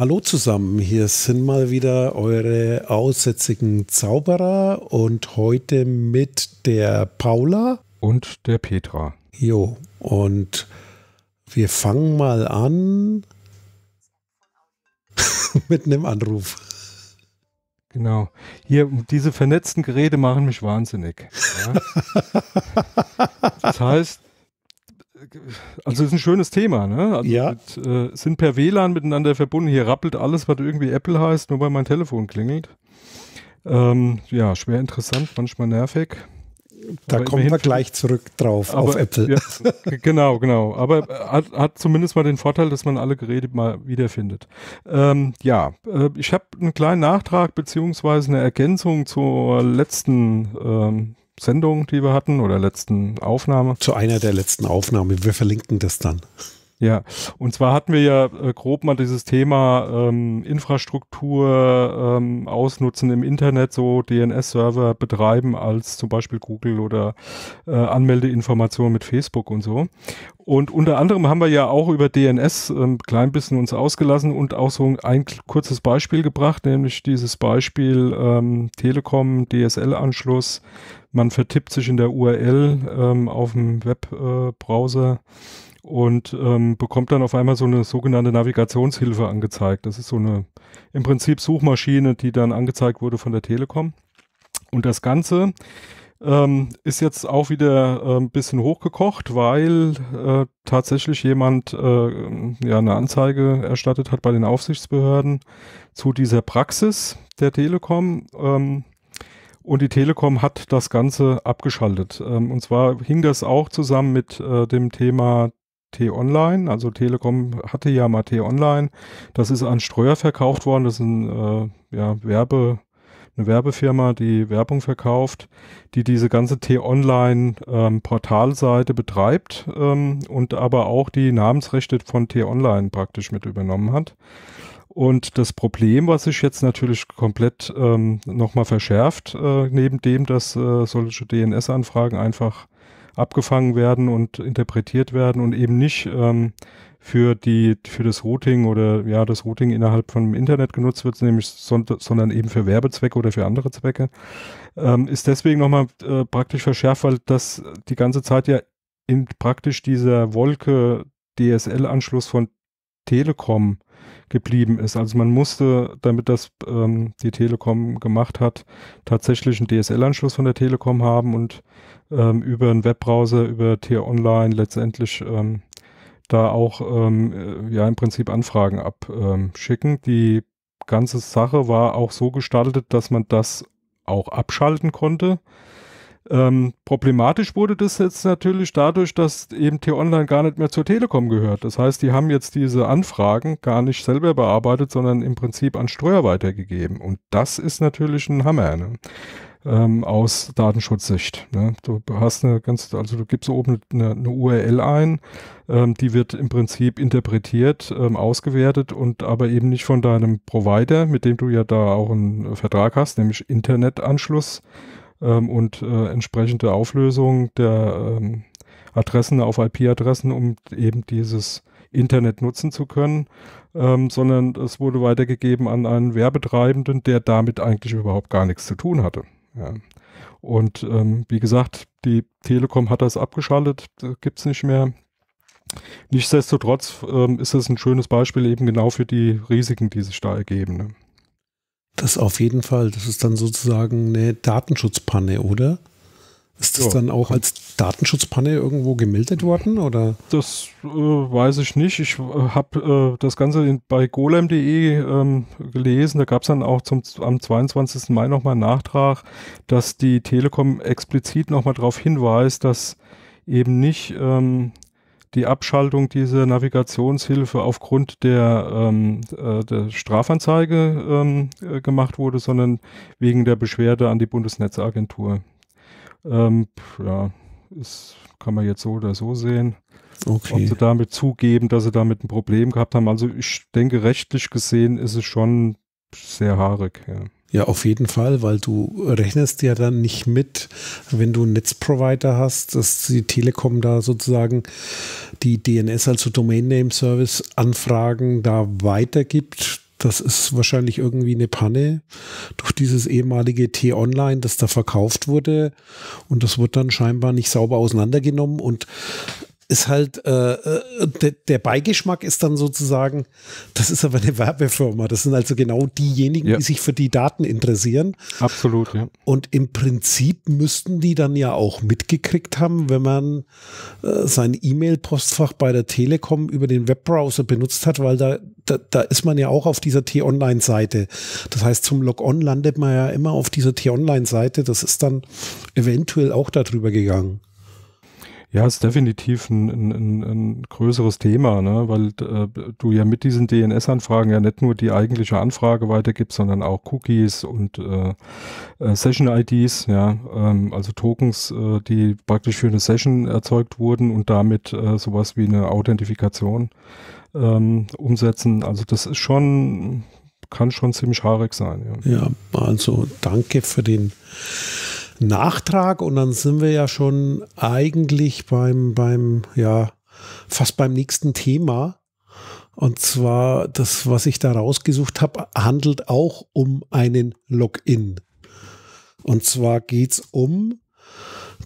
Hallo zusammen, hier sind mal wieder eure aussätzigen Zauberer und heute mit der Paula und der Petra. Jo, und wir fangen mal an mit einem Anruf. Genau. Hier, diese vernetzten Geräte machen mich wahnsinnig. Ja? das heißt, also ist ein schönes Thema, ne? Also ja. Mit, äh, sind per WLAN miteinander verbunden. Hier rappelt alles, was irgendwie Apple heißt, nur weil mein Telefon klingelt. Ähm, ja, schwer interessant, manchmal nervig. Da aber kommen wir gleich zurück drauf aber, auf Apple. Ja, genau, genau. Aber äh, hat, hat, zumindest mal den Vorteil, dass man alle Geräte mal wiederfindet. Ähm, ja, äh, ich habe einen kleinen Nachtrag beziehungsweise eine Ergänzung zur letzten ähm, Sendung, die wir hatten oder letzten Aufnahme. Zu einer der letzten Aufnahmen. Wir verlinken das dann. Ja, und zwar hatten wir ja äh, grob mal dieses Thema ähm, Infrastruktur ähm, ausnutzen im Internet, so DNS-Server betreiben als zum Beispiel Google oder äh, Anmeldeinformationen mit Facebook und so. Und unter anderem haben wir ja auch über DNS ähm, klein bisschen uns ausgelassen und auch so ein, ein kurzes Beispiel gebracht, nämlich dieses Beispiel ähm, Telekom, DSL-Anschluss, man vertippt sich in der URL ähm, auf dem Webbrowser äh, und ähm, bekommt dann auf einmal so eine sogenannte Navigationshilfe angezeigt. Das ist so eine im Prinzip Suchmaschine, die dann angezeigt wurde von der Telekom. Und das Ganze ähm, ist jetzt auch wieder äh, ein bisschen hochgekocht, weil äh, tatsächlich jemand äh, ja eine Anzeige erstattet hat bei den Aufsichtsbehörden zu dieser Praxis der Telekom. Ähm, und die Telekom hat das Ganze abgeschaltet. Ähm, und zwar hing das auch zusammen mit äh, dem Thema T-Online. Also Telekom hatte ja mal T-Online. Das ist an Streuer verkauft worden. Das ist ein äh, ja, Werbe, eine Werbefirma, die Werbung verkauft, die diese ganze T-Online-Portalseite ähm, betreibt ähm, und aber auch die Namensrechte von T-Online praktisch mit übernommen hat. Und das Problem, was sich jetzt natürlich komplett ähm, nochmal verschärft, äh, neben dem, dass äh, solche DNS-Anfragen einfach abgefangen werden und interpretiert werden und eben nicht ähm, für die für das Routing oder ja das Routing innerhalb von Internet genutzt wird, nämlich son sondern eben für Werbezwecke oder für andere Zwecke, ähm, ist deswegen nochmal äh, praktisch verschärft, weil das die ganze Zeit ja in praktisch dieser Wolke DSL-Anschluss von Telekom geblieben ist. Also man musste, damit das ähm, die Telekom gemacht hat, tatsächlich einen DSL-Anschluss von der Telekom haben und ähm, über einen Webbrowser, über T-Online letztendlich ähm, da auch ähm, äh, ja im Prinzip Anfragen abschicken. Ähm, die ganze Sache war auch so gestaltet, dass man das auch abschalten konnte. Ähm, problematisch wurde das jetzt natürlich dadurch, dass eben T-Online gar nicht mehr zur Telekom gehört. Das heißt, die haben jetzt diese Anfragen gar nicht selber bearbeitet, sondern im Prinzip an Streuer weitergegeben. Und das ist natürlich ein Hammer. Ne? Ähm, aus Datenschutzsicht. Ne? Du hast eine ganz, also du gibst oben eine, eine URL ein, ähm, die wird im Prinzip interpretiert, ähm, ausgewertet und aber eben nicht von deinem Provider, mit dem du ja da auch einen Vertrag hast, nämlich Internetanschluss ähm, und äh, entsprechende Auflösung der ähm, Adressen auf IP-Adressen, um eben dieses Internet nutzen zu können, ähm, sondern es wurde weitergegeben an einen Werbetreibenden, der damit eigentlich überhaupt gar nichts zu tun hatte. Ja. Und ähm, wie gesagt, die Telekom hat das abgeschaltet, äh, gibt es nicht mehr. Nichtsdestotrotz ähm, ist es ein schönes Beispiel eben genau für die Risiken, die sich da ergeben. Ne? Das auf jeden Fall. Das ist dann sozusagen eine Datenschutzpanne, oder? Ist das ja. dann auch als Datenschutzpanne irgendwo gemeldet worden? Oder? Das äh, weiß ich nicht. Ich äh, habe äh, das Ganze in, bei golem.de ähm, gelesen. Da gab es dann auch zum, am 22. Mai nochmal einen Nachtrag, dass die Telekom explizit nochmal darauf hinweist, dass eben nicht ähm, die Abschaltung dieser Navigationshilfe aufgrund der, ähm, äh, der Strafanzeige ähm, äh, gemacht wurde, sondern wegen der Beschwerde an die Bundesnetzagentur. Ähm, ja, ist, kann man jetzt so oder so sehen. Okay. Ob sie damit zugeben, dass sie damit ein Problem gehabt haben. Also ich denke, rechtlich gesehen ist es schon sehr haarig. Ja. Ja, auf jeden Fall, weil du rechnest ja dann nicht mit, wenn du einen Netzprovider hast, dass die Telekom da sozusagen die DNS, also Domain Name Service Anfragen da weitergibt. Das ist wahrscheinlich irgendwie eine Panne durch dieses ehemalige T-Online, das da verkauft wurde. Und das wird dann scheinbar nicht sauber auseinandergenommen. Und ist halt, äh, äh de, der Beigeschmack ist dann sozusagen, das ist aber eine Werbefirma. Das sind also genau diejenigen, ja. die sich für die Daten interessieren. Absolut, ja. Und im Prinzip müssten die dann ja auch mitgekriegt haben, wenn man äh, sein E-Mail-Postfach bei der Telekom über den Webbrowser benutzt hat, weil da, da, da ist man ja auch auf dieser T-Online-Seite. Das heißt, zum Logon landet man ja immer auf dieser T-Online-Seite. Das ist dann eventuell auch darüber gegangen. Ja, ist definitiv ein, ein, ein größeres Thema, ne? weil äh, du ja mit diesen DNS-Anfragen ja nicht nur die eigentliche Anfrage weitergibst, sondern auch Cookies und äh, äh Session-IDs, ja, ähm, also Tokens, äh, die praktisch für eine Session erzeugt wurden und damit äh, sowas wie eine Authentifikation ähm, umsetzen. Also das ist schon, kann schon ziemlich haarig sein. Ja, ja also danke für den Nachtrag und dann sind wir ja schon eigentlich beim, beim, ja, fast beim nächsten Thema. Und zwar das, was ich da rausgesucht habe, handelt auch um einen Login. Und zwar geht es um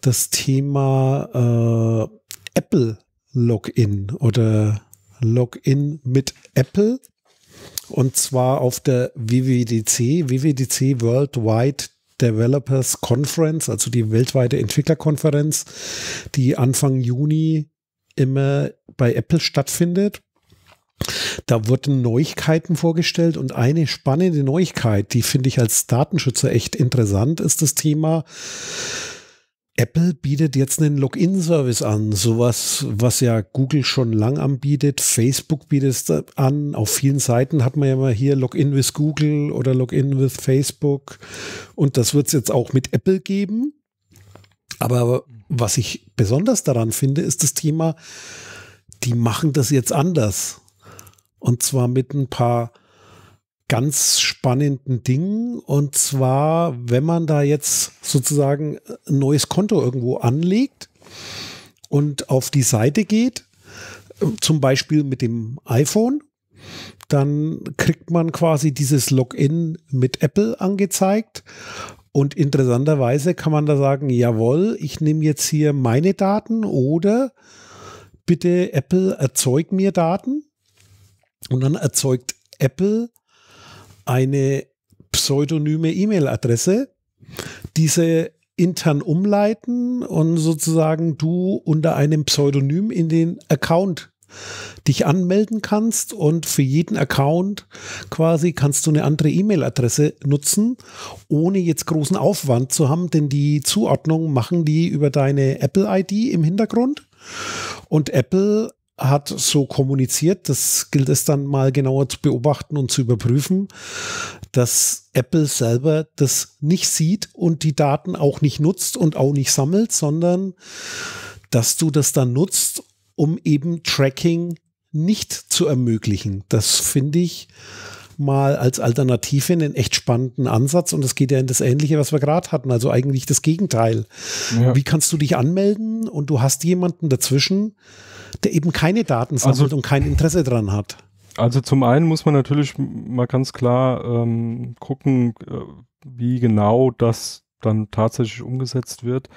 das Thema äh, Apple Login oder Login mit Apple. Und zwar auf der WWDC, WWDC Worldwide Developers Conference, also die weltweite Entwicklerkonferenz, die Anfang Juni immer bei Apple stattfindet. Da wurden Neuigkeiten vorgestellt und eine spannende Neuigkeit, die finde ich als Datenschützer echt interessant, ist das Thema Apple bietet jetzt einen Login-Service an, sowas, was ja Google schon lang anbietet, Facebook bietet es an. Auf vielen Seiten hat man ja mal hier Login with Google oder Login with Facebook. Und das wird es jetzt auch mit Apple geben. Aber was ich besonders daran finde, ist das Thema, die machen das jetzt anders. Und zwar mit ein paar ganz spannenden Ding. Und zwar, wenn man da jetzt sozusagen ein neues Konto irgendwo anlegt und auf die Seite geht, zum Beispiel mit dem iPhone, dann kriegt man quasi dieses Login mit Apple angezeigt. Und interessanterweise kann man da sagen, jawohl, ich nehme jetzt hier meine Daten oder bitte Apple erzeug mir Daten. Und dann erzeugt Apple eine pseudonyme E-Mail-Adresse, diese intern umleiten und sozusagen du unter einem Pseudonym in den Account dich anmelden kannst und für jeden Account quasi kannst du eine andere E-Mail-Adresse nutzen, ohne jetzt großen Aufwand zu haben, denn die Zuordnung machen die über deine Apple-ID im Hintergrund. Und Apple hat so kommuniziert. Das gilt es dann mal genauer zu beobachten und zu überprüfen, dass Apple selber das nicht sieht und die Daten auch nicht nutzt und auch nicht sammelt, sondern dass du das dann nutzt, um eben Tracking nicht zu ermöglichen. Das finde ich mal als Alternative einen echt spannenden Ansatz und das geht ja in das Ähnliche, was wir gerade hatten, also eigentlich das Gegenteil. Ja. Wie kannst du dich anmelden und du hast jemanden dazwischen, der eben keine Daten sammelt also, und kein Interesse daran hat. Also zum einen muss man natürlich mal ganz klar ähm, gucken, äh, wie genau das dann tatsächlich umgesetzt wird.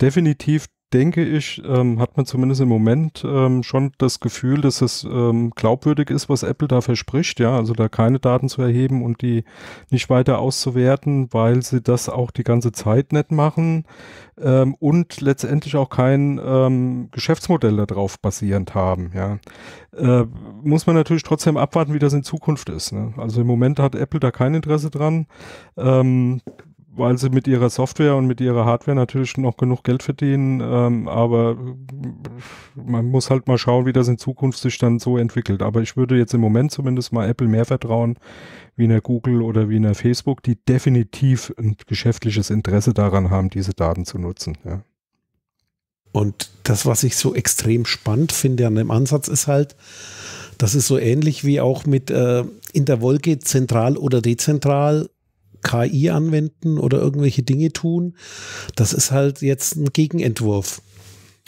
Definitiv denke ich, ähm, hat man zumindest im Moment ähm, schon das Gefühl, dass es ähm, glaubwürdig ist, was Apple da verspricht, ja, also da keine Daten zu erheben und die nicht weiter auszuwerten, weil sie das auch die ganze Zeit nicht machen ähm, und letztendlich auch kein ähm, Geschäftsmodell darauf basierend haben, ja. Äh, muss man natürlich trotzdem abwarten, wie das in Zukunft ist. Ne? Also im Moment hat Apple da kein Interesse dran. Ähm, weil sie mit ihrer Software und mit ihrer Hardware natürlich noch genug Geld verdienen, ähm, aber man muss halt mal schauen, wie das in Zukunft sich dann so entwickelt. Aber ich würde jetzt im Moment zumindest mal Apple mehr vertrauen wie in der Google oder wie in der Facebook, die definitiv ein geschäftliches Interesse daran haben, diese Daten zu nutzen. Ja. Und das, was ich so extrem spannend finde an dem Ansatz, ist halt, das ist so ähnlich wie auch mit äh, in der Wolke zentral oder dezentral KI anwenden oder irgendwelche Dinge tun. Das ist halt jetzt ein Gegenentwurf.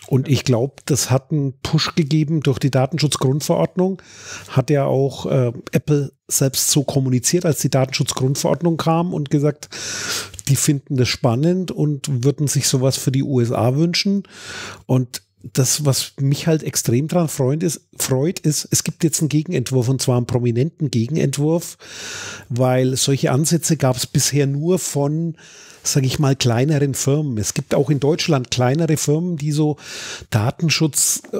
Und ich glaube, das hat einen Push gegeben durch die Datenschutzgrundverordnung. Hat ja auch äh, Apple selbst so kommuniziert, als die Datenschutzgrundverordnung kam und gesagt, die finden das spannend und würden sich sowas für die USA wünschen. Und das, was mich halt extrem dran freut ist, freut, ist, es gibt jetzt einen Gegenentwurf und zwar einen prominenten Gegenentwurf, weil solche Ansätze gab es bisher nur von, sage ich mal, kleineren Firmen. Es gibt auch in Deutschland kleinere Firmen, die so Datenschutz äh,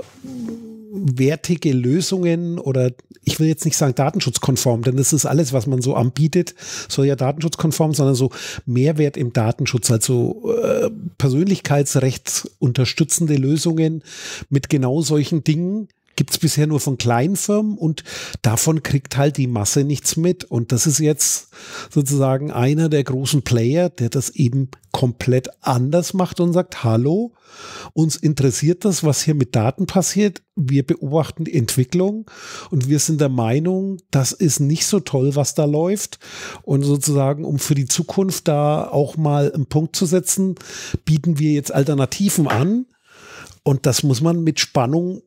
wertige Lösungen oder ich will jetzt nicht sagen datenschutzkonform, denn das ist alles, was man so anbietet, soll ja datenschutzkonform, sondern so Mehrwert im Datenschutz, also äh, Persönlichkeitsrecht unterstützende Lösungen mit genau solchen Dingen, gibt es bisher nur von kleinen Firmen und davon kriegt halt die Masse nichts mit. Und das ist jetzt sozusagen einer der großen Player, der das eben komplett anders macht und sagt, hallo, uns interessiert das, was hier mit Daten passiert. Wir beobachten die Entwicklung und wir sind der Meinung, das ist nicht so toll, was da läuft. Und sozusagen, um für die Zukunft da auch mal einen Punkt zu setzen, bieten wir jetzt Alternativen an. Und das muss man mit Spannung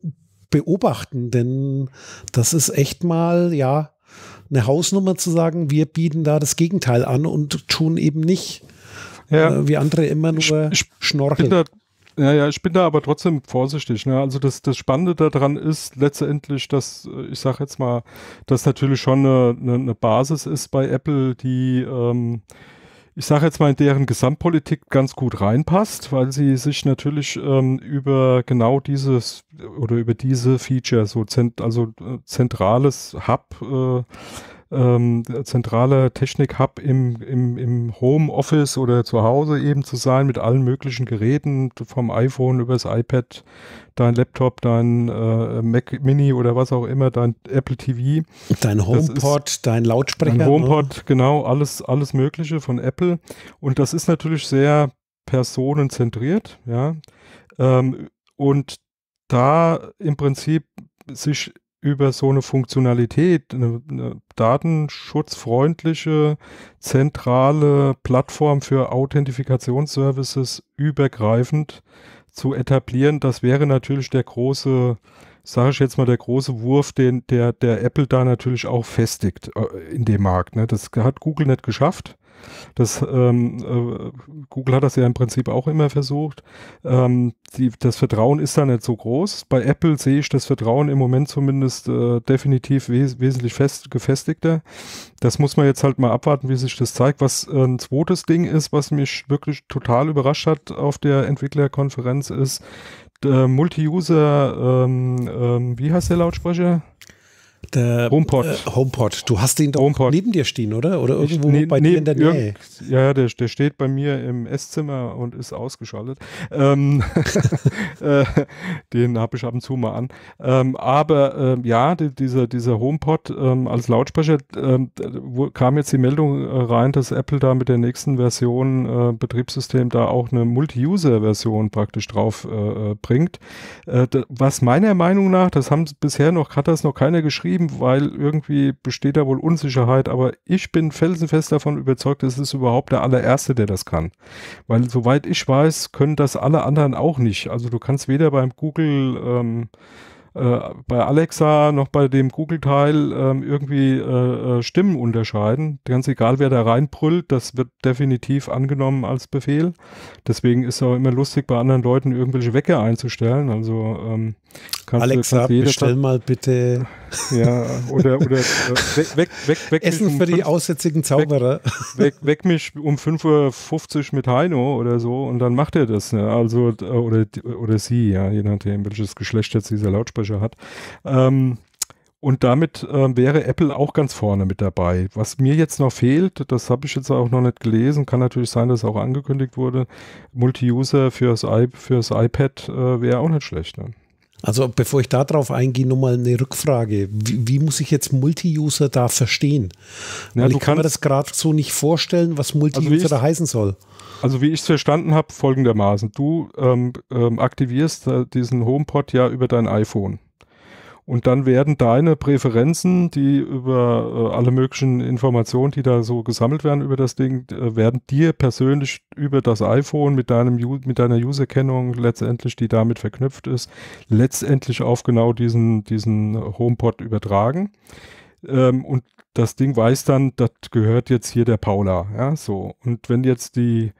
beobachten, denn das ist echt mal, ja, eine Hausnummer zu sagen, wir bieten da das Gegenteil an und tun eben nicht, ja. äh, wie andere immer nur ich, schnorcheln. Da, ja, ja, ich bin da aber trotzdem vorsichtig. Ne? Also das, das Spannende daran ist letztendlich, dass, äh, ich sage jetzt mal, dass natürlich schon eine, eine, eine Basis ist bei Apple, die ähm, ich sage jetzt mal, in deren Gesamtpolitik ganz gut reinpasst, weil sie sich natürlich ähm, über genau dieses oder über diese Feature, so zent, also äh, zentrales Hub, äh, ähm, zentraler Technik-Hub im, im, im Home-Office oder zu Hause eben zu sein mit allen möglichen Geräten, vom iPhone über das iPad, dein Laptop, dein äh, Mac Mini oder was auch immer, dein Apple TV. Dein HomePod, dein Lautsprecher. Dein ne? HomePod, ne? genau, alles, alles Mögliche von Apple. Und das ist natürlich sehr personenzentriert, ja. Ähm, und da im Prinzip sich über so eine Funktionalität, eine, eine datenschutzfreundliche, zentrale Plattform für Authentifikationsservices übergreifend zu etablieren, das wäre natürlich der große, sage ich jetzt mal, der große Wurf, den der, der Apple da natürlich auch festigt äh, in dem Markt. Ne? Das hat Google nicht geschafft. Das ähm, äh, Google hat das ja im Prinzip auch immer versucht. Ähm, die, das Vertrauen ist da nicht so groß. Bei Apple sehe ich das Vertrauen im Moment zumindest äh, definitiv wes wesentlich fest gefestigter. Das muss man jetzt halt mal abwarten, wie sich das zeigt. Was äh, ein zweites Ding ist, was mich wirklich total überrascht hat auf der Entwicklerkonferenz, ist äh, Multi-User, ähm, ähm, wie heißt der Lautsprecher? Der, äh, HomePod. Äh, HomePod. Du hast den doch HomePod. neben dir stehen, oder? Oder irgendwo ich, ne, bei ne, dir in der Nähe? Ja, der, der, steht bei mir im Esszimmer und ist ausgeschaltet. Ähm, äh, den habe ich ab und zu mal an. Ähm, aber äh, ja, die, dieser, dieser HomePod ähm, als Lautsprecher, ähm, wo, kam jetzt die Meldung äh, rein, dass Apple da mit der nächsten Version Betriebssystem da auch eine Multi-User-Version praktisch drauf bringt. was meiner Meinung nach, das haben bisher noch, hat das noch keiner geschrieben, gegeben, weil irgendwie besteht da wohl Unsicherheit, aber ich bin felsenfest davon überzeugt, es ist überhaupt der allererste, der das kann. Weil soweit ich weiß, können das alle anderen auch nicht. Also du kannst weder beim Google ähm, äh, bei Alexa noch bei dem Google-Teil ähm, irgendwie äh, äh Stimmen unterscheiden. Ganz egal, wer da reinbrüllt, das wird definitiv angenommen als Befehl. Deswegen ist es auch immer lustig, bei anderen Leuten irgendwelche Wecke einzustellen. Also ähm, Kannst Alexa, du, bestell mal bitte. Ja, oder, oder äh, weg, weg, weg, weg Essen um für die aussätzigen Zauberer. Weg, weg, mich um 5.50 Uhr mit Heino oder so und dann macht er das. Ne? Also, oder, oder sie, ja, je nachdem, welches Geschlecht jetzt dieser Lautsprecher hat. Ähm, und damit äh, wäre Apple auch ganz vorne mit dabei. Was mir jetzt noch fehlt, das habe ich jetzt auch noch nicht gelesen, kann natürlich sein, dass auch angekündigt wurde, Multi-User für das iPad äh, wäre auch nicht schlecht. Ne? Also bevor ich darauf eingehe, nochmal eine Rückfrage. Wie, wie, muss ich jetzt Multi-User da verstehen? Ja, ich kann mir das gerade so nicht vorstellen, was Multi-User also da heißen soll. Also wie ich es verstanden habe, folgendermaßen. Du ähm, ähm, aktivierst äh, diesen HomePod ja über dein iPhone. Und dann werden deine Präferenzen, die über äh, alle möglichen Informationen, die da so gesammelt werden über das Ding, äh, werden dir persönlich über das iPhone mit deinem mit deiner Userkennung letztendlich, die damit verknüpft ist, letztendlich auf genau diesen diesen HomePod übertragen. Ähm, und das Ding weiß dann, das gehört jetzt hier der Paula, ja so. Und wenn jetzt die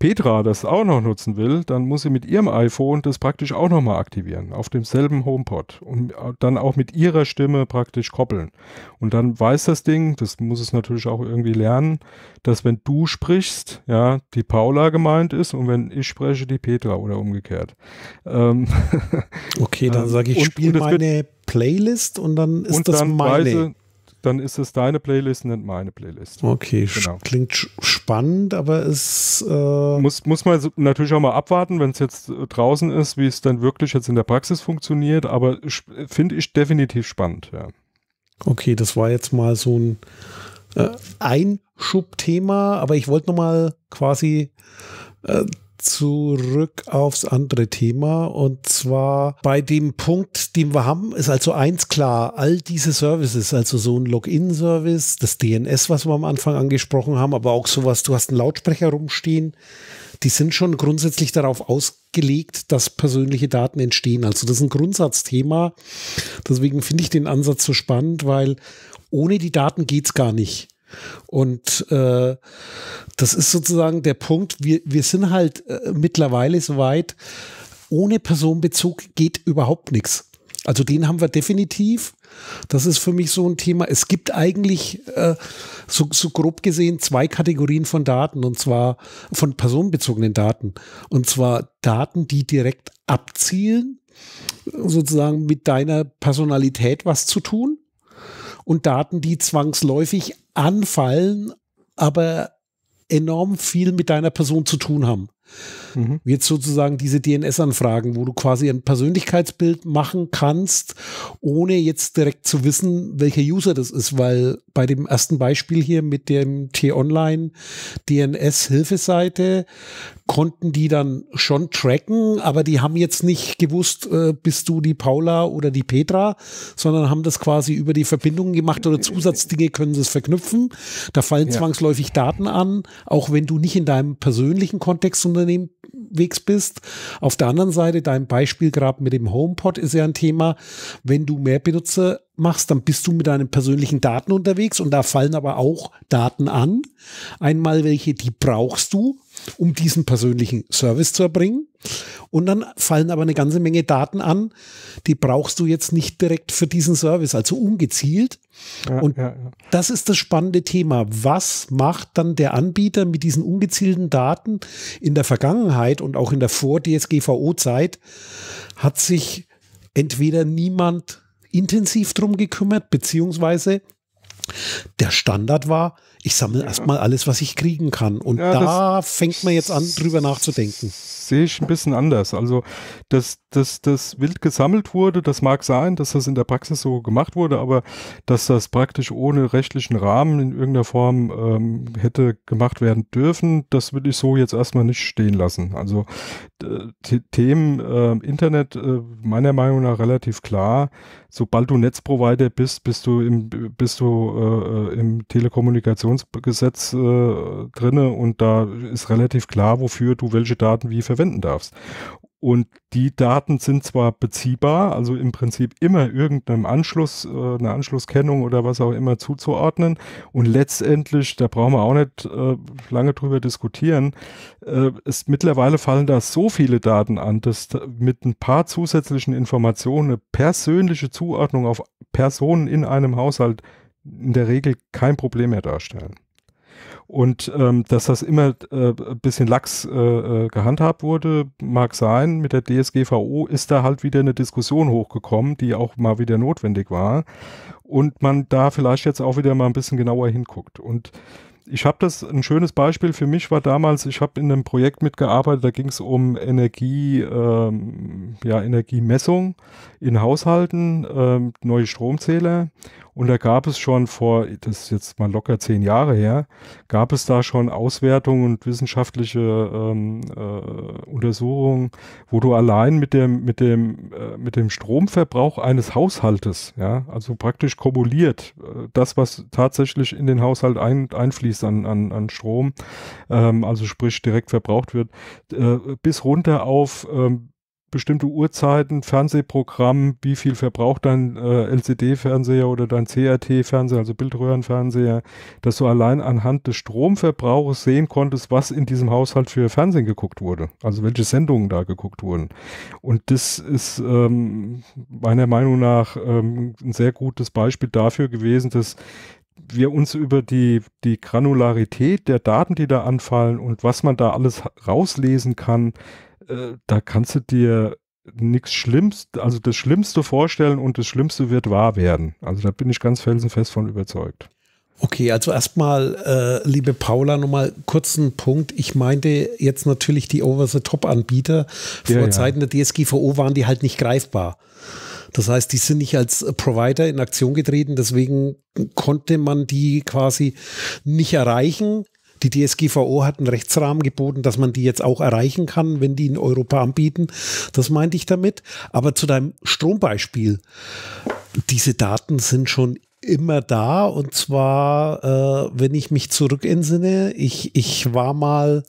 Petra das auch noch nutzen will, dann muss sie mit ihrem iPhone das praktisch auch nochmal aktivieren, auf demselben HomePod und dann auch mit ihrer Stimme praktisch koppeln. Und dann weiß das Ding, das muss es natürlich auch irgendwie lernen, dass wenn du sprichst, ja, die Paula gemeint ist und wenn ich spreche, die Petra oder umgekehrt. Ähm okay, dann sage ich, und, spiel meine Playlist und dann ist und das dann meine. Weise, dann ist es deine Playlist und meine Playlist. Okay, genau. klingt spannend, aber es äh muss, muss man natürlich auch mal abwarten, wenn es jetzt äh, draußen ist, wie es dann wirklich jetzt in der Praxis funktioniert, aber finde ich definitiv spannend, ja. Okay, das war jetzt mal so ein äh, Einschubthema, aber ich wollte nochmal quasi äh, zurück aufs andere Thema und zwar bei dem Punkt, den wir haben, ist also eins klar, all diese Services, also so ein Login-Service, das DNS, was wir am Anfang angesprochen haben, aber auch sowas, du hast einen Lautsprecher rumstehen, die sind schon grundsätzlich darauf ausgelegt, dass persönliche Daten entstehen. Also das ist ein Grundsatzthema. Deswegen finde ich den Ansatz so spannend, weil ohne die Daten geht's gar nicht. Und äh, das ist sozusagen der Punkt, wir, wir sind halt äh, mittlerweile so weit, ohne Personenbezug geht überhaupt nichts. Also den haben wir definitiv. Das ist für mich so ein Thema. Es gibt eigentlich äh, so, so, grob gesehen zwei Kategorien von Daten und zwar von personenbezogenen Daten. Und zwar Daten, die direkt abzielen, sozusagen mit deiner Personalität was zu tun und Daten, die zwangsläufig anfallen, aber enorm viel mit deiner Person zu tun haben mhm. wird sozusagen diese DNS-Anfragen, wo du quasi ein Persönlichkeitsbild machen kannst, ohne jetzt direkt zu wissen, welcher User das ist, weil bei dem ersten Beispiel hier mit dem T-Online DNS-Hilfeseite konnten die dann schon tracken, aber die haben jetzt nicht gewusst, äh, bist du die Paula oder die Petra, sondern haben das quasi über die Verbindungen gemacht oder Zusatzdinge können sie es verknüpfen. Da fallen ja. zwangsläufig Daten an, auch wenn du nicht in deinem persönlichen Kontext unternehmen unterwegs bist. Auf der anderen Seite, dein Beispiel gerade mit dem HomePod ist ja ein Thema. Wenn du mehr Benutzer machst, dann bist du mit deinen persönlichen Daten unterwegs und da fallen aber auch Daten an. Einmal welche, die brauchst du um diesen persönlichen Service zu erbringen. Und dann fallen aber eine ganze Menge Daten an, die brauchst du jetzt nicht direkt für diesen Service, also ungezielt. Ja, und ja, ja. das ist das spannende Thema. Was macht dann der Anbieter mit diesen ungezielten Daten in der Vergangenheit und auch in der Vor-DSGVO-Zeit? Hat sich entweder niemand intensiv drum gekümmert, beziehungsweise der Standard war, ich sammle ja. erstmal alles, was ich kriegen kann. Und ja, da fängt man jetzt an, drüber nachzudenken. Sehe ich ein bisschen anders. Also, dass das wild gesammelt wurde, das mag sein, dass das in der Praxis so gemacht wurde, aber dass das praktisch ohne rechtlichen Rahmen in irgendeiner Form ähm, hätte gemacht werden dürfen, das würde ich so jetzt erstmal nicht stehen lassen. Also, Themen äh, Internet, äh, meiner Meinung nach relativ klar. Sobald du Netzprovider bist, bist du im, bist du, äh, äh, im Telekommunikation Informationsgesetz äh, drinne und da ist relativ klar, wofür du welche Daten wie verwenden darfst. Und die Daten sind zwar beziehbar, also im Prinzip immer irgendeinem Anschluss, äh, einer Anschlusskennung oder was auch immer zuzuordnen. Und letztendlich, da brauchen wir auch nicht äh, lange drüber diskutieren, äh, ist mittlerweile fallen da so viele Daten an, dass mit ein paar zusätzlichen Informationen eine persönliche Zuordnung auf Personen in einem Haushalt in der Regel kein Problem mehr darstellen. Und ähm, dass das immer äh, ein bisschen lax äh, äh, gehandhabt wurde, mag sein. Mit der DSGVO ist da halt wieder eine Diskussion hochgekommen, die auch mal wieder notwendig war. Und man da vielleicht jetzt auch wieder mal ein bisschen genauer hinguckt. Und ich habe das, ein schönes Beispiel für mich war damals, ich habe in einem Projekt mitgearbeitet, da ging es um Energie, ähm, ja, Energiemessung in Haushalten, ähm, neue Stromzähler. Und da gab es schon vor, das ist jetzt mal locker zehn Jahre her, gab es da schon Auswertungen und wissenschaftliche ähm, äh, Untersuchungen, wo du allein mit dem, mit dem, äh, mit dem Stromverbrauch eines Haushaltes, ja, also praktisch kumuliert, äh, das, was tatsächlich in den Haushalt ein, einfließt an, an, an Strom, ähm, also sprich direkt verbraucht wird, äh, bis runter auf ähm, bestimmte Uhrzeiten, Fernsehprogramm, wie viel verbraucht dein äh, LCD-Fernseher oder dein CRT-Fernseher, also Bildröhrenfernseher, dass du allein anhand des Stromverbrauchs sehen konntest, was in diesem Haushalt für Fernsehen geguckt wurde, also welche Sendungen da geguckt wurden. Und das ist ähm, meiner Meinung nach ähm, ein sehr gutes Beispiel dafür gewesen, dass wir uns über die, die Granularität der Daten, die da anfallen und was man da alles rauslesen kann, äh, da kannst du dir nichts Schlimmes, also das Schlimmste vorstellen und das Schlimmste wird wahr werden. Also da bin ich ganz felsenfest von überzeugt. Okay, also erstmal, äh, liebe Paula, nochmal kurzen Punkt. Ich meinte jetzt natürlich die Over-the-Top-Anbieter. Vor ja, ja. Zeiten der DSGVO waren die halt nicht greifbar. Das heißt, die sind nicht als Provider in Aktion getreten, deswegen konnte man die quasi nicht erreichen. Die DSGVO hat einen Rechtsrahmen geboten, dass man die jetzt auch erreichen kann, wenn die in Europa anbieten. Das meinte ich damit. Aber zu deinem Strombeispiel. Diese Daten sind schon immer da und zwar, äh, wenn ich mich zurückentsinne, ich, ich war mal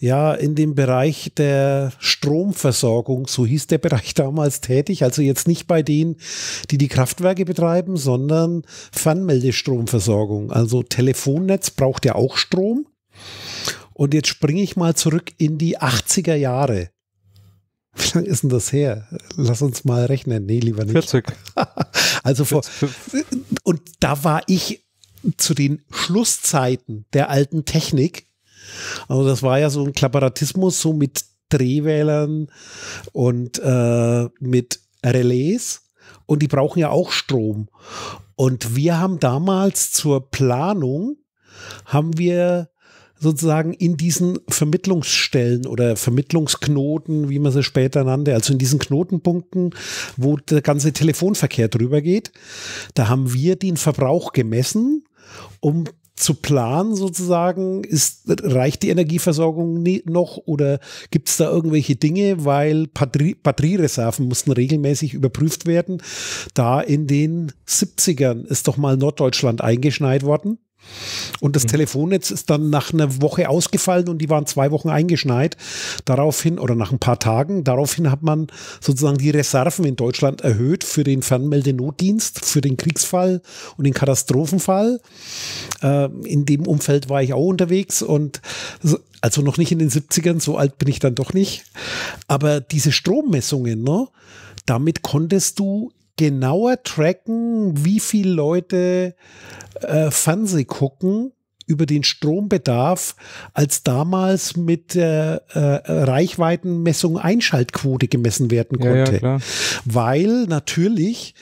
ja in dem Bereich der Stromversorgung, so hieß der Bereich damals, tätig. Also jetzt nicht bei denen, die die Kraftwerke betreiben, sondern Fernmeldestromversorgung. Also Telefonnetz braucht ja auch Strom. Und jetzt springe ich mal zurück in die 80er Jahre. Wie lange ist denn das her? Lass uns mal rechnen. Nee, lieber nicht. 40. also vor. 40. Und da war ich zu den Schlusszeiten der alten Technik also das war ja so ein Klapperatismus, so mit Drehwählern und äh, mit Relais. Und die brauchen ja auch Strom. Und wir haben damals zur Planung, haben wir sozusagen in diesen Vermittlungsstellen oder Vermittlungsknoten, wie man sie später nannte, also in diesen Knotenpunkten, wo der ganze Telefonverkehr drüber geht, da haben wir den Verbrauch gemessen, um zu planen sozusagen? Ist, reicht die Energieversorgung nie, noch oder gibt es da irgendwelche Dinge, weil Batterie, Batteriereserven mussten regelmäßig überprüft werden, da in den 70ern ist doch mal Norddeutschland eingeschneit worden? Und das mhm. Telefonnetz ist dann nach einer Woche ausgefallen und die waren zwei Wochen eingeschneit. Daraufhin, oder nach ein paar Tagen, daraufhin hat man sozusagen die Reserven in Deutschland erhöht für den Fernmeldenotdienst, für den Kriegsfall und den Katastrophenfall. Äh, in dem Umfeld war ich auch unterwegs und also noch nicht in den 70ern, so alt bin ich dann doch nicht. Aber diese Strommessungen, ne? damit konntest du genauer tracken, wie viele Leute äh, Fernseh gucken über den Strombedarf als damals mit äh, äh Reichweitenmessung Einschaltquote gemessen werden konnte. Ja, ja, Weil natürlich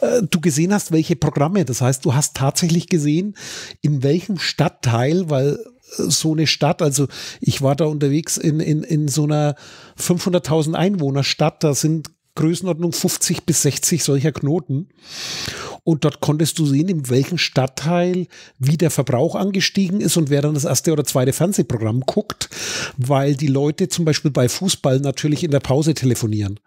äh, du gesehen hast, welche Programme. Das heißt, du hast tatsächlich gesehen, in welchem Stadtteil, weil äh, so eine Stadt. Also ich war da unterwegs in, in, in so einer 500.000 Einwohner Stadt, Da sind Größenordnung 50 bis 60 solcher Knoten. Und dort konntest du sehen, in welchem Stadtteil wie der Verbrauch angestiegen ist und wer dann das erste oder zweite Fernsehprogramm guckt, weil die Leute zum Beispiel bei Fußball natürlich in der Pause telefonieren.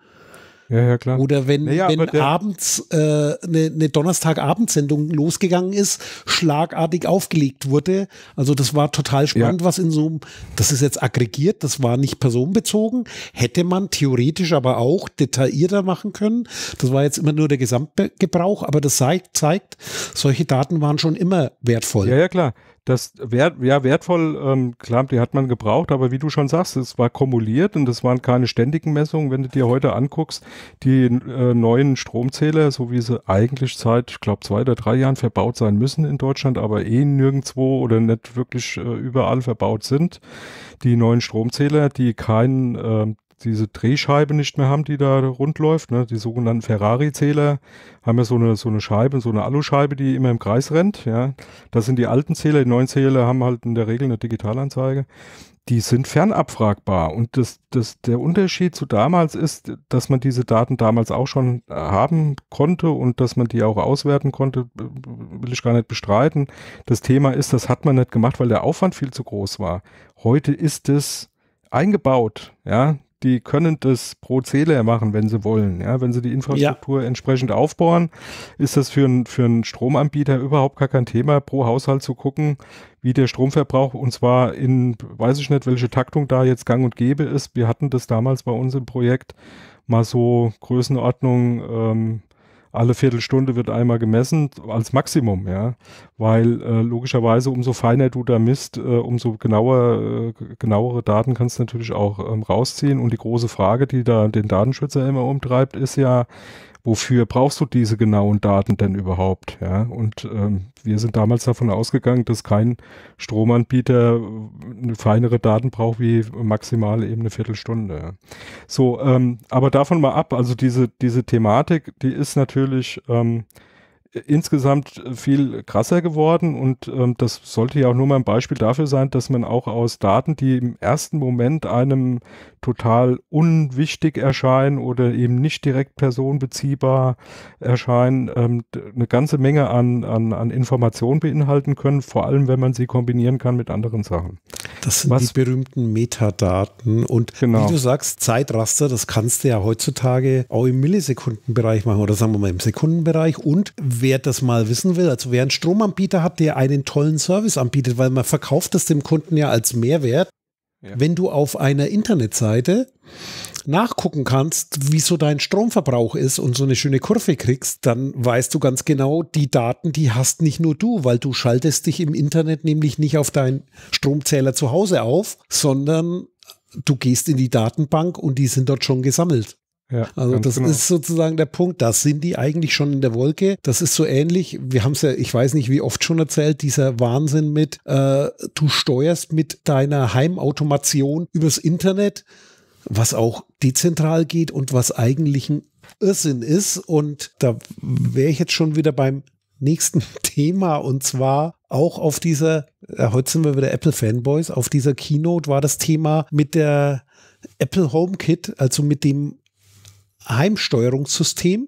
Ja, ja, klar. Oder wenn, naja, wenn abends äh, ne, ne Donnerstagabendsendung losgegangen ist, schlagartig aufgelegt wurde. Also das war total spannend, ja. was in so einem, das ist jetzt aggregiert, das war nicht personenbezogen, hätte man theoretisch aber auch detaillierter machen können. Das war jetzt immer nur der Gesamtgebrauch, aber das zeigt, zeigt solche Daten waren schon immer wertvoll. Ja, ja, klar das wert, ja, wertvoll, ähm, klar, die hat man gebraucht, aber wie du schon sagst, es war kumuliert und es waren keine ständigen Messungen. Wenn du dir heute anguckst, die äh, neuen Stromzähler, so wie sie eigentlich seit, ich glaube, zwei oder drei Jahren verbaut sein müssen in Deutschland, aber eh nirgendwo oder nicht wirklich äh, überall verbaut sind, die neuen Stromzähler, die keinen äh, diese Drehscheibe nicht mehr haben, die da rund läuft. Ne? Die sogenannten Ferrari-Zähler haben ja so eine, so eine Scheibe, so eine Aluscheibe, die immer im Kreis rennt. Ja? Das sind die alten Zähler, die neuen Zähler haben halt in der Regel eine Digitalanzeige. Die sind fernabfragbar. Und das, das, der Unterschied zu damals ist, dass man diese Daten damals auch schon äh, haben konnte und dass man die auch auswerten konnte, äh, will ich gar nicht bestreiten. Das Thema ist, das hat man nicht gemacht, weil der Aufwand viel zu groß war. Heute ist es eingebaut. Ja, die können das pro Zähler machen, wenn sie wollen. Ja, wenn sie die Infrastruktur ja. entsprechend aufbauen, ist das für, einen für einen Stromanbieter überhaupt gar kein Thema, pro Haushalt zu gucken, wie der Stromverbrauch und zwar in, weiß ich nicht, welche Taktung da jetzt gang und gäbe ist. Wir hatten das damals bei uns im Projekt mal so Größenordnung ähm, alle Viertelstunde wird einmal gemessen als Maximum, ja, weil äh, logischerweise umso feiner du da misst, äh, umso genauer äh, genauere Daten kannst du natürlich auch ähm, rausziehen und die große Frage, die da den Datenschützer immer umtreibt, ist ja wofür brauchst du diese genauen Daten denn überhaupt? Ja, und ähm, wir sind damals davon ausgegangen, dass kein Stromanbieter äh, eine feinere Daten braucht wie maximal eben eine Viertelstunde. So, ähm, aber davon mal ab, also diese, diese Thematik, die ist natürlich ähm, insgesamt viel krasser geworden und ähm, das sollte ja auch nur mal ein Beispiel dafür sein, dass man auch aus Daten, die im ersten Moment einem total unwichtig erscheinen oder eben nicht direkt personenbeziehbar erscheinen, ähm, eine ganze Menge an, an, an Informationen beinhalten können, vor allem wenn man sie kombinieren kann mit anderen Sachen. Das sind Was, die berühmten Metadaten und genau. wie du sagst, Zeitraster, das kannst du ja heutzutage auch im Millisekundenbereich machen oder sagen wir mal im Sekundenbereich. Und wer das mal wissen will, also wer einen Stromanbieter hat, der einen tollen Service anbietet, weil man verkauft das dem Kunden ja als Mehrwert, wenn du auf einer Internetseite nachgucken kannst, wieso dein Stromverbrauch ist und so eine schöne Kurve kriegst, dann weißt du ganz genau, die Daten, die hast nicht nur du, weil du schaltest dich im Internet nämlich nicht auf deinen Stromzähler zu Hause auf, sondern du gehst in die Datenbank und die sind dort schon gesammelt. Ja, also das genau. ist sozusagen der Punkt. Da sind die eigentlich schon in der Wolke. Das ist so ähnlich. Wir haben es ja, ich weiß nicht, wie oft schon erzählt, dieser Wahnsinn mit, äh, du steuerst mit deiner Heimautomation übers Internet, was auch dezentral geht und was eigentlich ein Irrsinn ist. Und da wäre ich jetzt schon wieder beim nächsten Thema und zwar auch auf dieser, äh, heute sind wir wieder Apple Fanboys, auf dieser Keynote war das Thema mit der Apple HomeKit, also mit dem Heimsteuerungssystem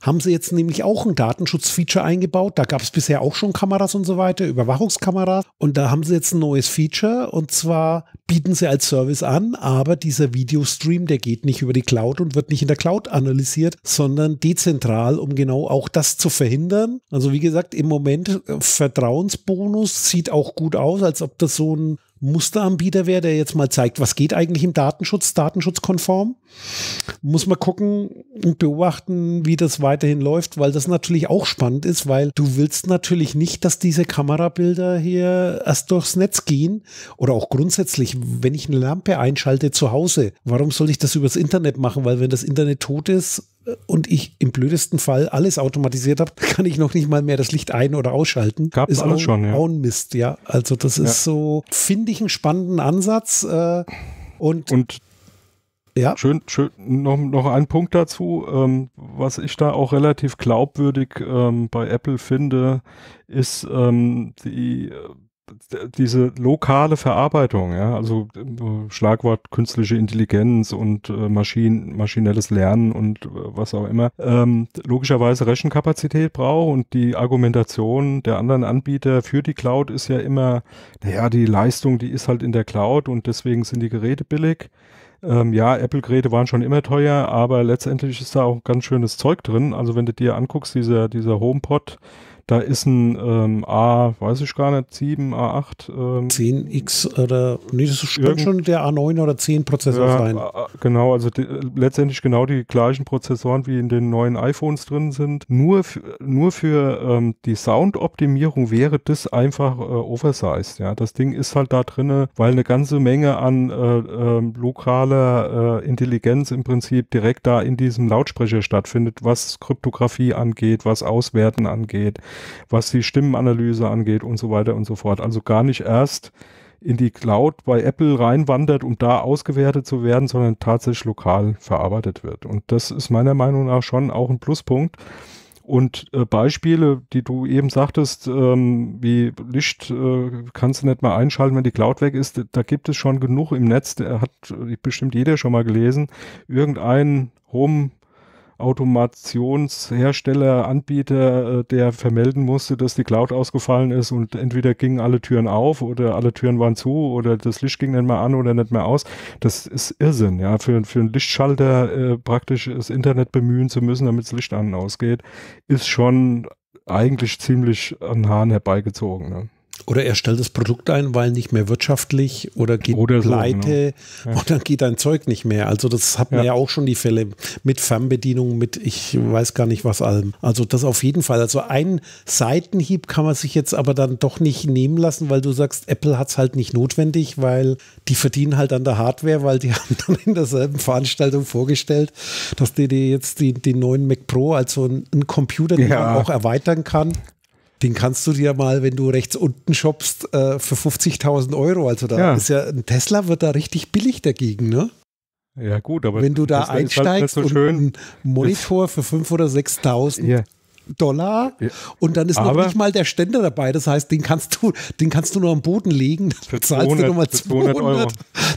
haben sie jetzt nämlich auch ein Datenschutzfeature eingebaut. Da gab es bisher auch schon Kameras und so weiter, Überwachungskameras. Und da haben sie jetzt ein neues Feature und zwar bieten sie als Service an, aber dieser Videostream, der geht nicht über die Cloud und wird nicht in der Cloud analysiert, sondern dezentral, um genau auch das zu verhindern. Also wie gesagt, im Moment äh, Vertrauensbonus sieht auch gut aus, als ob das so ein Musteranbieter wäre, der jetzt mal zeigt, was geht eigentlich im Datenschutz, datenschutzkonform muss man gucken und beobachten, wie das weiterhin läuft, weil das natürlich auch spannend ist, weil du willst natürlich nicht, dass diese Kamerabilder hier erst durchs Netz gehen oder auch grundsätzlich, wenn ich eine Lampe einschalte zu Hause, warum soll ich das übers Internet machen? Weil wenn das Internet tot ist, und ich im blödesten Fall alles automatisiert habe, kann ich noch nicht mal mehr das Licht ein- oder ausschalten. Gab es auch schon, ja. Auch Mist, ja. Also das ist ja. so, finde ich einen spannenden Ansatz. Äh, und, und ja. Schön, schön, noch, noch ein Punkt dazu, ähm, was ich da auch relativ glaubwürdig ähm, bei Apple finde, ist ähm, die, äh, diese lokale Verarbeitung, ja, also äh, Schlagwort künstliche Intelligenz und äh, Maschinen, maschinelles Lernen und äh, was auch immer, ähm, logischerweise Rechenkapazität braucht und die Argumentation der anderen Anbieter für die Cloud ist ja immer, naja, die Leistung, die ist halt in der Cloud und deswegen sind die Geräte billig ähm, ja, Apple-Geräte waren schon immer teuer, aber letztendlich ist da auch ganz schönes Zeug drin. Also wenn du dir anguckst, dieser, dieser HomePod, da ist ein ähm, A, weiß ich gar nicht, 7, A8. Ähm, 10X oder, nee, das könnte schon der A9 oder 10 Prozessor ja, sein. Äh, äh, genau, also die, äh, letztendlich genau die gleichen Prozessoren wie in den neuen iPhones drin sind. Nur, nur für ähm, die Soundoptimierung wäre das einfach äh, oversized. Ja, das Ding ist halt da drinne, weil eine ganze Menge an äh, äh, lokaler äh, Intelligenz im Prinzip direkt da in diesem Lautsprecher stattfindet, was Kryptographie angeht, was Auswerten angeht, was die Stimmenanalyse angeht und so weiter und so fort. Also gar nicht erst in die Cloud bei Apple reinwandert, um da ausgewertet zu werden, sondern tatsächlich lokal verarbeitet wird. Und das ist meiner Meinung nach schon auch ein Pluspunkt. Und äh, Beispiele, die du eben sagtest, ähm, wie Licht äh, kannst du nicht mal einschalten, wenn die Cloud weg ist, da gibt es schon genug im Netz, der hat äh, bestimmt jeder schon mal gelesen, irgendein Home Automationshersteller, Anbieter, äh, der vermelden musste, dass die Cloud ausgefallen ist und entweder gingen alle Türen auf oder alle Türen waren zu oder das Licht ging nicht mehr an oder nicht mehr aus. Das ist Irrsinn, ja. Für, für einen Lichtschalter äh, praktisch das Internet bemühen zu müssen, damit das Licht an und ausgeht, ist schon eigentlich ziemlich an Haaren herbeigezogen. Ne? Oder er stellt das Produkt ein, weil nicht mehr wirtschaftlich oder geht oder so, pleite genau. und dann geht ein Zeug nicht mehr. Also das hat man ja. ja auch schon die Fälle mit Fernbedienung, mit ich weiß gar nicht was allem. Also das auf jeden Fall. Also ein Seitenhieb kann man sich jetzt aber dann doch nicht nehmen lassen, weil du sagst, Apple hat es halt nicht notwendig, weil die verdienen halt an der Hardware, weil die haben dann in derselben Veranstaltung vorgestellt, dass die dir jetzt die, den neuen Mac Pro, also einen Computer, den ja. man auch erweitern kann, den kannst du dir mal, wenn du rechts unten shoppst, äh, für 50.000 Euro. Also da ja. ist ja ein Tesla wird da richtig billig dagegen, ne? Ja, gut, aber wenn du da Tesla halt- halt einsteigst halt so und einen Monitor für 5.000 oder 6.000. Ja. Dollar und dann ist aber noch nicht mal der Ständer dabei. Das heißt, den kannst du, den kannst du nur am Boden legen. Dann zahlst 200, du nochmal 200, 200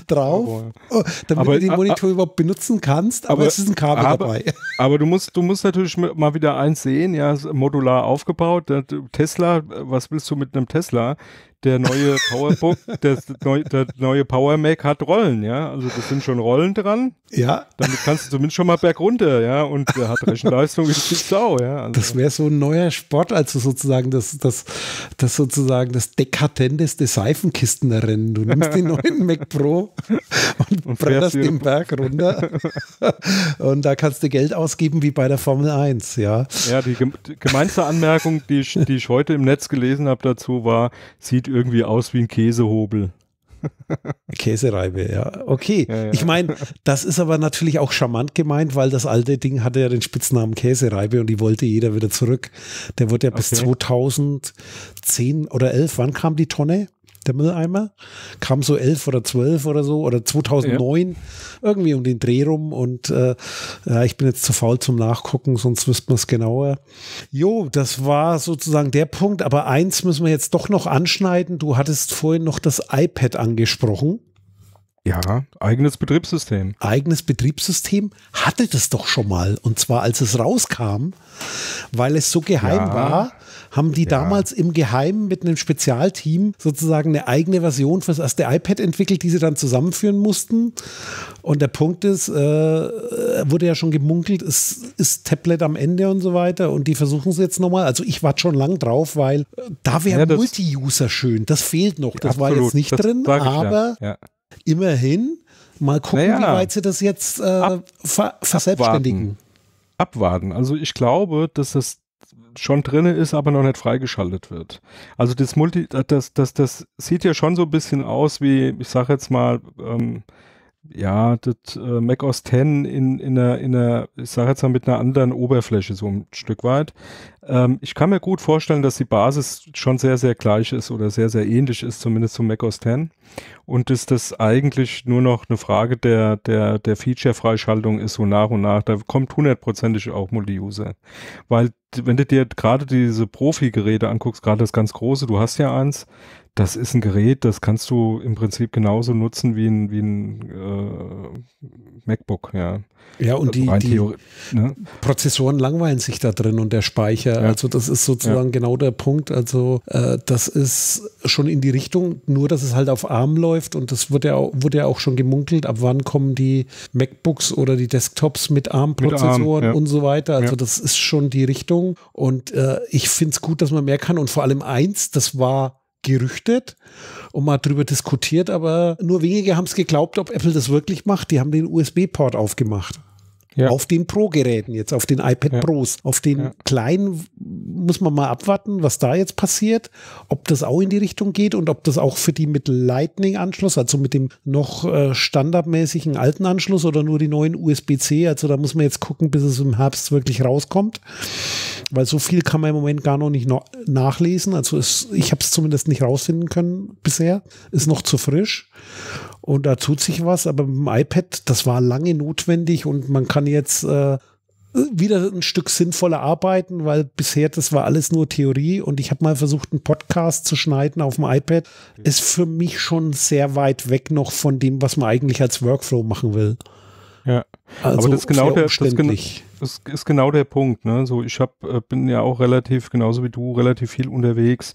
drauf, Euro, oh, damit aber, du den Monitor überhaupt benutzen kannst. Aber, aber, es ist ein Kabel aber, dabei. Aber du musst, du musst natürlich mal wieder eins sehen. Ja, modular aufgebaut. Tesla, was willst du mit einem Tesla? der neue Powerbook, das, neu, der neue Power Mac hat Rollen, ja. Also das sind schon Rollen dran. Ja. Damit kannst du zumindest schon mal bergunter, ja. Und der hat Rechenleistung ist die Sau, ja. Also. das wäre so ein neuer Sport, also sozusagen das, das, das sozusagen das dekadenteste Seifenkistenrennen. Du nimmst den neuen Mac Pro und, und bretterst den Berg runter. und da kannst du Geld ausgeben wie bei der Formel 1, ja. Ja, die gemeinste Anmerkung, die ich, die ich heute im Netz gelesen habe dazu, war, sieht irgendwie aus wie ein Käsehobel. Käsereibe, ja. Okay. Ja, ja. Ich meine, das ist aber natürlich auch charmant gemeint, weil das alte Ding hatte ja den Spitznamen Käsereibe und die wollte jeder wieder zurück. Der wurde ja okay. bis 2010 oder 11, wann kam die Tonne? der Mülleimer. Kam so elf oder zwölf oder so oder 2009 ja. irgendwie um den Dreh rum und äh, ja, ich bin jetzt zu faul zum Nachgucken, sonst wüsste man es genauer. Jo, das war sozusagen der Punkt, aber eins müssen wir jetzt doch noch anschneiden. Du hattest vorhin noch das iPad angesprochen. Ja, eigenes Betriebssystem. Eigenes Betriebssystem hatte das doch schon mal. Und zwar als es rauskam, weil es so geheim ja. war, haben die ja. damals im Geheimen mit einem Spezialteam sozusagen eine eigene Version für das erste iPad entwickelt, die sie dann zusammenführen mussten. Und der Punkt ist, äh, wurde ja schon gemunkelt, es ist, Tablet am Ende und so weiter. Und die versuchen es jetzt nochmal. Also ich warte schon lang drauf, weil äh, da wäre ja, Multi-User schön. Das fehlt noch. Das absolut, war jetzt nicht drin, aber immerhin. Mal gucken, naja, wie weit sie das jetzt äh, ab ver verselbstständigen. Abwarten. Also ich glaube, dass das schon drin ist, aber noch nicht freigeschaltet wird. Also das Multi, äh, das, das, das sieht ja schon so ein bisschen aus wie, ich sage jetzt mal, ähm, ja, das äh, Mac OS X in, in einer, in einer, ich sage jetzt mal mit einer anderen Oberfläche so ein Stück weit. Ähm, ich kann mir gut vorstellen, dass die Basis schon sehr, sehr gleich ist oder sehr, sehr ähnlich ist, zumindest zum Mac OS X. Und dass das eigentlich nur noch eine Frage der, der, der Feature-Freischaltung ist, so nach und nach. Da kommt hundertprozentig auch Multi-User. Weil wenn du dir gerade diese Profi-Geräte anguckst, gerade das ganz große, du hast ja eins, das ist ein Gerät, das kannst du im Prinzip genauso nutzen wie ein, wie ein äh, MacBook, ja. Ja, und die, die ne? Prozessoren langweilen sich da drin und der Speicher. Ja. Also, das ist sozusagen ja. genau der Punkt. Also, äh, das ist schon in die Richtung, nur dass es halt auf ARM läuft und das wurde ja, auch, wurde ja auch schon gemunkelt, ab wann kommen die MacBooks oder die Desktops mit ARM-Prozessoren ARM, ja. und so weiter. Also, das ist schon die Richtung. Und äh, ich finde es gut, dass man mehr kann. Und vor allem eins, das war gerüchtet und mal drüber diskutiert, aber nur wenige haben es geglaubt, ob Apple das wirklich macht. Die haben den USB-Port aufgemacht. Ja. Auf den Pro-Geräten jetzt, auf den iPad ja. Pros. Auf den ja. kleinen muss man mal abwarten, was da jetzt passiert, ob das auch in die Richtung geht und ob das auch für die mit Lightning-Anschluss, also mit dem noch äh, standardmäßigen alten Anschluss oder nur die neuen USB-C, also da muss man jetzt gucken, bis es im Herbst wirklich rauskommt weil so viel kann man im Moment gar noch nicht no nachlesen. Also es, ich habe es zumindest nicht rausfinden können bisher. Ist noch zu frisch und da tut sich was, aber mit dem iPad, das war lange notwendig und man kann jetzt äh, wieder ein Stück sinnvoller arbeiten, weil bisher das war alles nur Theorie und ich habe mal versucht, einen Podcast zu schneiden auf dem iPad. Ist für mich schon sehr weit weg noch von dem, was man eigentlich als Workflow machen will. Ja, also aber das ist genau der, das ist, ist, genau der Punkt. Ne? So, ich hab, äh, bin ja auch relativ, genauso wie du, relativ viel unterwegs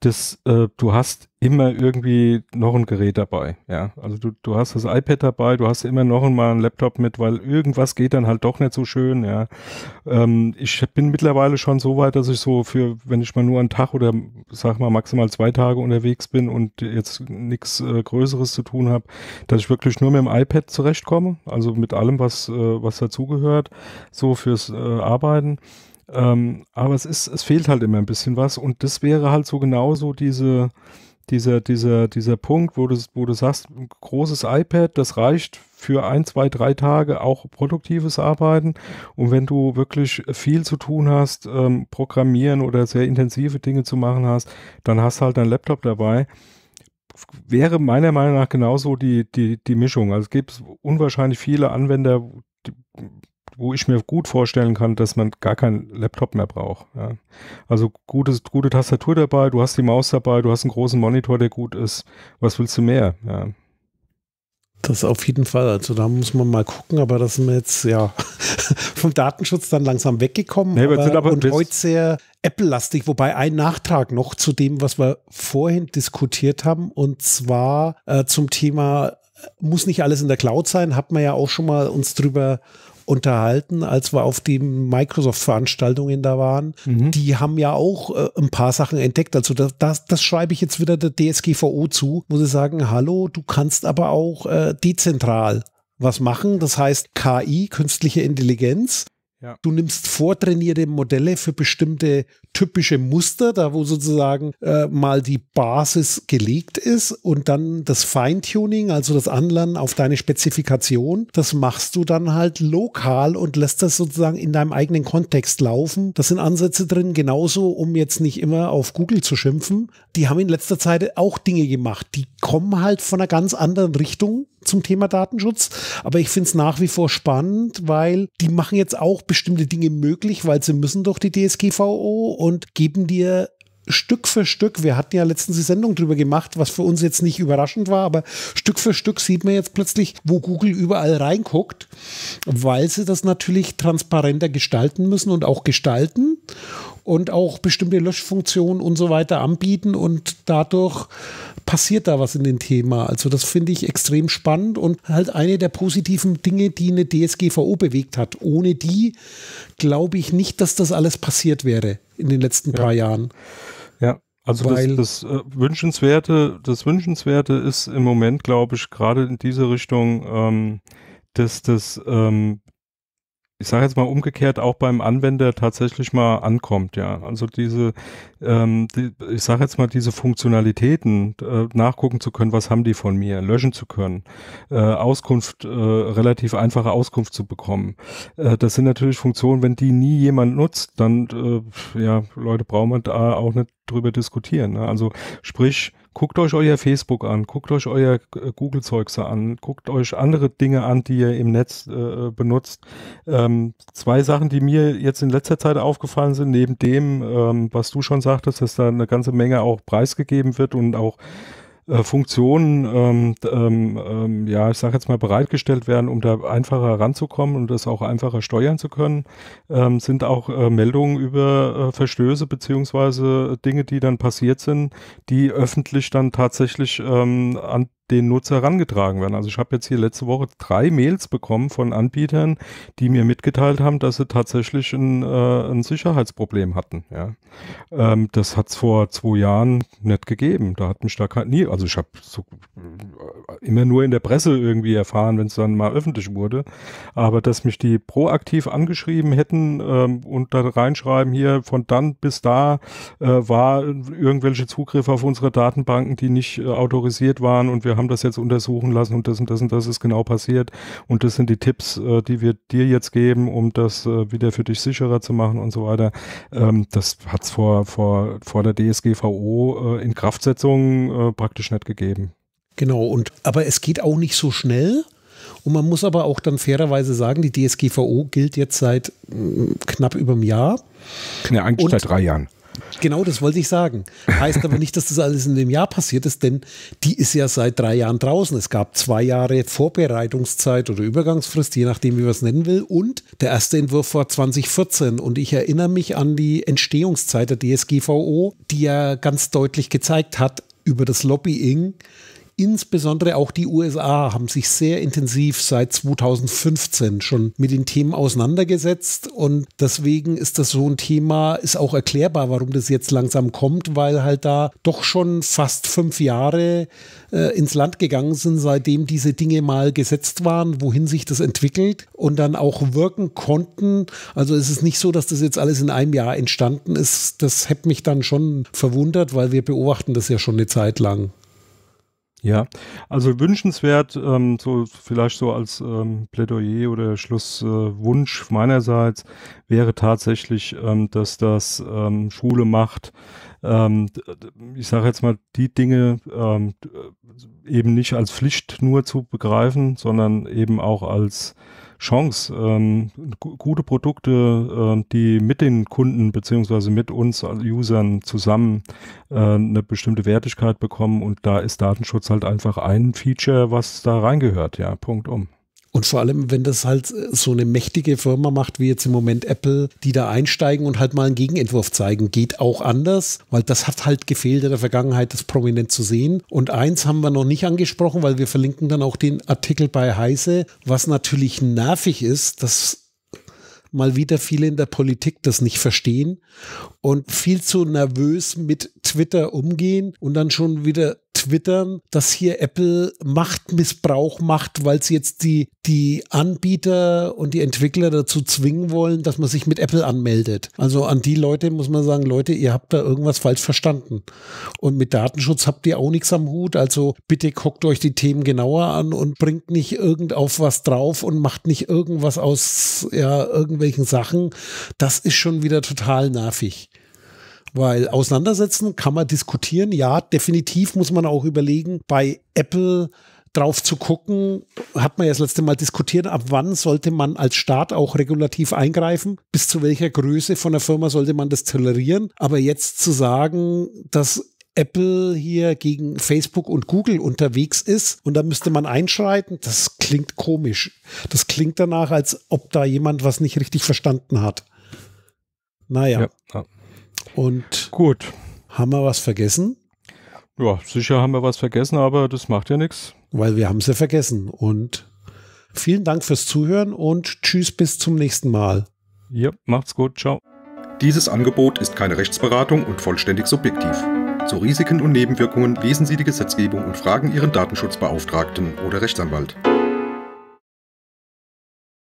das, äh, du hast immer irgendwie noch ein Gerät dabei. Ja, also du, du hast das iPad dabei, du hast immer noch einmal einen Laptop mit, weil irgendwas geht dann halt doch nicht so schön. Ja, ähm, ich bin mittlerweile schon so weit, dass ich so für, wenn ich mal nur einen Tag oder sag mal maximal zwei Tage unterwegs bin und jetzt nichts äh, Größeres zu tun habe, dass ich wirklich nur mit dem iPad zurechtkomme, also mit allem, was äh, was dazugehört, so fürs äh, Arbeiten. Ähm, aber es ist, es fehlt halt immer ein bisschen was und das wäre halt so genauso diese, dieser, dieser, dieser Punkt, wo du, wo du sagst, ein großes iPad, das reicht für ein, zwei, drei Tage auch produktives Arbeiten. Und wenn du wirklich viel zu tun hast, ähm, programmieren oder sehr intensive Dinge zu machen hast, dann hast halt dein Laptop dabei. Wäre meiner Meinung nach genauso die, die, die Mischung. Also es gibt unwahrscheinlich viele Anwender, die, wo ich mir gut vorstellen kann, dass man gar keinen Laptop mehr braucht. Ja. Also gutes, gute Tastatur dabei, du hast die Maus dabei, du hast einen großen Monitor, der gut ist. Was willst du mehr? Ja. Das auf jeden Fall. Also da muss man mal gucken, aber das sind wir jetzt ja vom Datenschutz dann langsam weggekommen. Nee, aber, aber und heute sehr Apple-lastig, wobei ein Nachtrag noch zu dem, was wir vorhin diskutiert haben, und zwar äh, zum Thema äh, muss nicht alles in der Cloud sein, hat man ja auch schon mal uns drüber unterhalten, als wir auf den Microsoft-Veranstaltungen da waren. Mhm. Die haben ja auch äh, ein paar Sachen entdeckt. Also das, das, das, schreibe ich jetzt wieder der DSGVO zu, wo sie sagen, hallo, du kannst aber auch äh, dezentral was machen. Das heißt KI, künstliche Intelligenz. Ja. Du nimmst vortrainierte Modelle für bestimmte typische Muster, da wo sozusagen äh, mal die Basis gelegt ist und dann das Feintuning, also das Anlernen auf deine Spezifikation, das machst du dann halt lokal und lässt das sozusagen in deinem eigenen Kontext laufen. Das sind Ansätze drin, genauso, um jetzt nicht immer auf Google zu schimpfen. Die haben in letzter Zeit auch Dinge gemacht, die kommen halt von einer ganz anderen Richtung zum Thema Datenschutz. Aber ich finde es nach wie vor spannend, weil die machen jetzt auch bestimmte Dinge möglich, weil sie müssen doch die DSGVO und geben dir Stück für Stück, wir hatten ja letztens die Sendung drüber gemacht, was für uns jetzt nicht überraschend war, aber Stück für Stück sieht man jetzt plötzlich, wo Google überall reinguckt, weil sie das natürlich transparenter gestalten müssen und auch gestalten und auch bestimmte Löschfunktionen und so weiter anbieten und dadurch passiert da was in dem Thema. Also das finde ich extrem spannend und halt eine der positiven Dinge, die eine DSGVO bewegt hat. Ohne die glaube ich nicht, dass das alles passiert wäre in den letzten ja. paar Jahren. Ja, also das, das äh, Wünschenswerte, das Wünschenswerte ist im Moment, glaube ich, gerade in diese Richtung, ähm, dass das ähm, ich sage jetzt mal umgekehrt, auch beim Anwender tatsächlich mal ankommt, ja. Also diese, ähm, die, ich sage jetzt mal, diese Funktionalitäten, äh, nachgucken zu können, was haben die von mir, löschen zu können, äh, Auskunft, äh, relativ einfache Auskunft zu bekommen. Äh, das sind natürlich Funktionen, wenn die nie jemand nutzt, dann, äh, ja, Leute, brauchen wir da auch nicht drüber diskutieren. Ne? Also sprich, Guckt euch euer Facebook an, guckt euch euer äh, Google-Zeugs an, guckt euch andere Dinge an, die ihr im Netz äh, äh, benutzt. Ähm, zwei Sachen, die mir jetzt in letzter Zeit aufgefallen sind, neben dem, ähm, was du schon sagtest, dass da eine ganze Menge auch preisgegeben wird und auch äh, Funktionen, ähm, ähm, ähm, ja, ich sage jetzt mal bereitgestellt werden, um da einfacher ranzukommen und das auch einfacher steuern zu können, ähm, sind auch äh, Meldungen über äh, Verstöße beziehungsweise Dinge, die dann passiert sind, die öffentlich dann tatsächlich ähm, an den Nutzer herangetragen werden. Also ich habe jetzt hier letzte Woche drei Mails bekommen von Anbietern, die mir mitgeteilt haben, dass sie tatsächlich ein, äh, ein Sicherheitsproblem hatten. Ja. Ähm, das hat es vor zwei Jahren nicht gegeben. Da hat mich da nie, also ich habe so, äh, immer nur in der Presse irgendwie erfahren, wenn es dann mal öffentlich wurde. Aber dass mich die proaktiv angeschrieben hätten ähm, und da reinschreiben hier von dann bis da äh, war irgendwelche Zugriffe auf unsere Datenbanken, die nicht äh, autorisiert waren und wir haben das jetzt untersuchen lassen und das und das und das ist genau passiert und das sind die Tipps, äh, die wir dir jetzt geben, um das äh, wieder für dich sicherer zu machen und so weiter. Ähm, das hat es vor, vor, vor der DSGVO äh, in Kraftsetzung äh, praktisch nicht gegeben. Genau, und aber es geht auch nicht so schnell. Und man muss aber auch dann fairerweise sagen, die DSGVO gilt jetzt seit mm, knapp über einem Jahr. Ja, eigentlich und, seit drei Jahren. Genau, das wollte ich sagen. Heißt aber nicht, dass das alles in dem Jahr passiert ist, denn die ist ja seit drei Jahren draußen. Es gab zwei Jahre Vorbereitungszeit oder Übergangsfrist, je nachdem, wie man es nennen will. Und der erste Entwurf war 2014. Und ich erinnere mich an die Entstehungszeit der DSGVO, die ja ganz deutlich gezeigt hat, über das Lobbying Insbesondere auch die USA haben sich sehr intensiv seit 2015 schon mit den Themen auseinandergesetzt und deswegen ist das so ein Thema, ist auch erklärbar, warum das jetzt langsam kommt, weil halt da doch schon fast fünf Jahre äh, ins Land gegangen sind, seitdem diese Dinge mal gesetzt waren, wohin sich das entwickelt und dann auch wirken konnten. Also es ist nicht so, dass das jetzt alles in einem Jahr entstanden ist. Das hätte mich dann schon verwundert, weil wir beobachten das ja schon eine Zeit lang. Ja, also wünschenswert, ähm, so vielleicht so als ähm, Plädoyer oder Schlusswunsch äh, meinerseits wäre tatsächlich, ähm, dass das ähm, Schule macht. Ähm, ich sage jetzt mal, die Dinge ähm, eben nicht als Pflicht nur zu begreifen, sondern eben auch als Chance, ähm, gute Produkte, äh, die mit den Kunden beziehungsweise mit uns als Usern zusammen äh, eine bestimmte Wertigkeit bekommen und da ist Datenschutz halt einfach ein Feature, was da reingehört, ja, Punkt um. Und vor allem, wenn das halt äh, so eine mächtige Firma macht, wie jetzt im Moment Apple, die da einsteigen und halt mal einen Gegenentwurf zeigen, geht auch anders, weil das hat halt gefehlt in der Vergangenheit, das prominent zu sehen. Und eins haben wir noch nicht angesprochen, weil wir verlinken dann auch den Artikel bei Heise, was natürlich nervig ist, dass mal wieder viele in der Politik das nicht verstehen und viel zu nervös mit Twitter umgehen und dann schon wieder twittern, dass hier Apple Machtmissbrauch macht, weil sie jetzt die, die Anbieter und die Entwickler dazu zwingen wollen, dass man sich mit Apple anmeldet. Also an die Leute muss man sagen, Leute, ihr habt da irgendwas falsch verstanden. Und mit Datenschutz habt ihr auch nichts am Hut. Also bitte guckt euch die Themen genauer an und bringt nicht irgend auf was drauf und macht nicht irgendwas aus ja, irgendwelchen Sachen. Das ist schon wieder total nervig weil auseinandersetzen kann man diskutieren. Ja, definitiv muss man auch überlegen, bei Apple drauf zu gucken, hat man ja das letzte Mal diskutiert, ab wann sollte man als Staat auch regulativ eingreifen, bis zu welcher Größe von der Firma sollte man das tolerieren. Aber jetzt zu sagen, dass Apple hier gegen Facebook und Google unterwegs ist und da müsste man einschreiten, das klingt komisch. Das klingt danach, als ob da jemand was nicht richtig verstanden hat. Naja. Ja, und gut. Haben wir was vergessen? Ja, sicher haben wir was vergessen, aber das macht ja nichts. Weil wir haben sie ja vergessen. Und vielen Dank fürs Zuhören und tschüss bis zum nächsten Mal. Ja, macht's gut. Ciao. Dieses Angebot ist keine Rechtsberatung und vollständig subjektiv. Zu Risiken und Nebenwirkungen lesen Sie die Gesetzgebung und fragen Ihren Datenschutzbeauftragten oder Rechtsanwalt.